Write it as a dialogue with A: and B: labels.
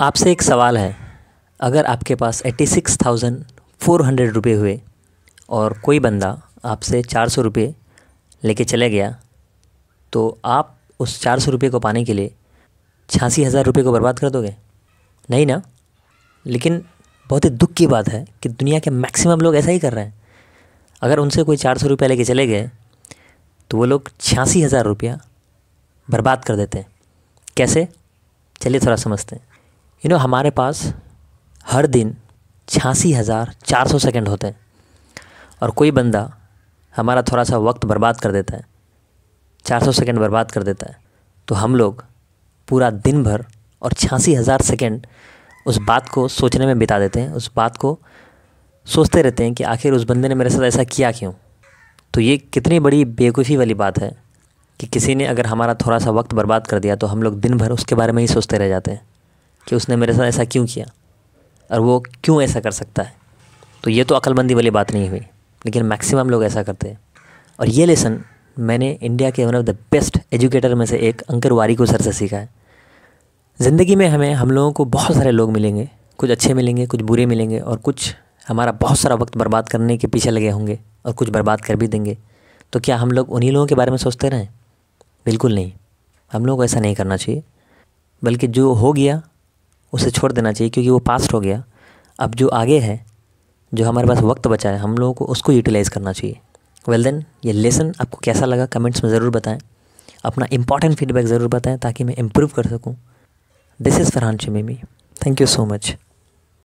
A: आपसे एक सवाल है अगर आपके पास eighty six thousand four hundred रुपये हुए और कोई बंदा आपसे चार सौ रुपये लेके चले गया तो आप उस चार सौ रुपये को पाने के लिए छियासी हज़ार रुपये को बर्बाद कर दोगे नहीं ना लेकिन बहुत ही दुख की बात है कि दुनिया के मैक्सिमम लोग ऐसा ही कर रहे हैं अगर उनसे कोई चार सौ रुपया लेके चले गए तो वो लोग छियासी हज़ार रुपया बर्बाद कर देते हैं कैसे चलिए थोड़ा समझते हैं यू नो हमारे पास हर दिन छियासी हज़ार चार सौ सेकेंड होते हैं और कोई बंदा हमारा थोड़ा सा वक्त बर्बाद कर देता है चार सौ सेकेंड बर्बाद कर देता है तो हम लोग पूरा दिन भर और छियासी हज़ार सेकेंड उस बात को सोचने में बिता देते हैं उस बात को सोचते रहते हैं कि आखिर उस बंदे ने मेरे साथ ऐसा किया क्यों तो ये कितनी बड़ी बेवकूफ़ी वाली बात है कि किसी ने अगर हमारा थोड़ा सा वक्त बर्बाद कर दिया तो हम लोग दिन भर उसके बारे में ही सोचते रह जाते हैं कि उसने मेरे साथ ऐसा क्यों किया और वो क्यों ऐसा कर सकता है तो ये तो अक्लबंदी वाली बात नहीं हुई लेकिन मैक्सिमम लोग ऐसा करते हैं और ये लेसन मैंने इंडिया के one of the best educator में से एक अंकर को सर से सीखा है ज़िंदगी में हमें हम लोगों को बहुत सारे लोग मिलेंगे कुछ अच्छे मिलेंगे कुछ बुरे मिलेंगे और कुछ हमारा बहुत सारा वक्त बर्बाद करने के पीछे लगे होंगे और कुछ बर्बाद कर भी देंगे तो क्या हम लोग उन्हीं लोगों के बारे में सोचते रहें बिल्कुल नहीं हम लोग को ऐसा नहीं करना चाहिए बल्कि जो हो गया उसे छोड़ देना चाहिए क्योंकि वो पास्ट हो गया अब जो आगे है जो हमारे पास वक्त बचा है हम लोगों को उसको यूटिलाइज़ करना चाहिए वेल well देन ये लेसन आपको कैसा लगा कमेंट्स में ज़रूर बताएं अपना इंपॉर्टेंट फीडबैक ज़रूर बताएं ताकि मैं इम्प्रूव कर सकूं this is Farhan Shamimi thank you so much